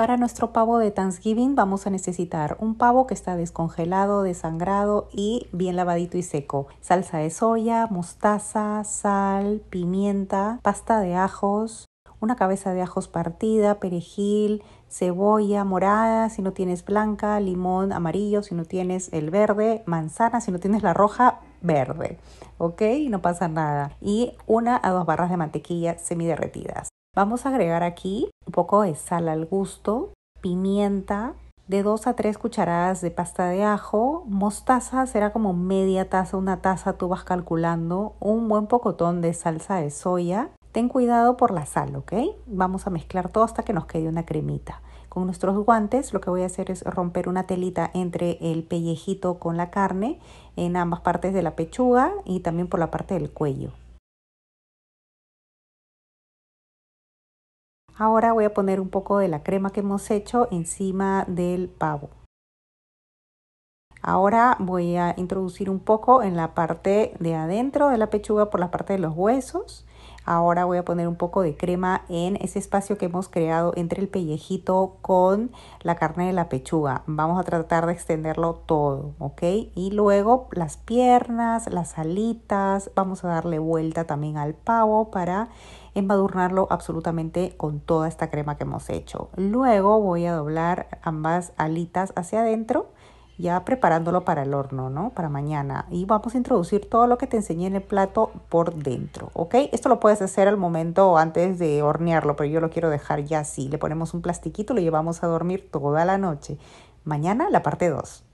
Para nuestro pavo de Thanksgiving vamos a necesitar un pavo que está descongelado, desangrado y bien lavadito y seco. Salsa de soya, mostaza, sal, pimienta, pasta de ajos, una cabeza de ajos partida, perejil, cebolla morada si no tienes blanca, limón amarillo si no tienes el verde, manzana si no tienes la roja, verde. ¿Ok? No pasa nada. Y una a dos barras de mantequilla semiderretidas. Vamos a agregar aquí un poco de sal al gusto, pimienta, de 2 a 3 cucharadas de pasta de ajo, mostaza será como media taza, una taza tú vas calculando, un buen pocotón de salsa de soya. Ten cuidado por la sal, ¿ok? Vamos a mezclar todo hasta que nos quede una cremita. Con nuestros guantes lo que voy a hacer es romper una telita entre el pellejito con la carne en ambas partes de la pechuga y también por la parte del cuello. Ahora voy a poner un poco de la crema que hemos hecho encima del pavo. Ahora voy a introducir un poco en la parte de adentro de la pechuga por la parte de los huesos Ahora voy a poner un poco de crema en ese espacio que hemos creado entre el pellejito con la carne de la pechuga. Vamos a tratar de extenderlo todo, ¿ok? Y luego las piernas, las alitas, vamos a darle vuelta también al pavo para embadurnarlo absolutamente con toda esta crema que hemos hecho. Luego voy a doblar ambas alitas hacia adentro ya preparándolo para el horno, ¿no? Para mañana. Y vamos a introducir todo lo que te enseñé en el plato por dentro, ¿ok? Esto lo puedes hacer al momento antes de hornearlo, pero yo lo quiero dejar ya así. Le ponemos un plastiquito, lo llevamos a dormir toda la noche. Mañana la parte 2.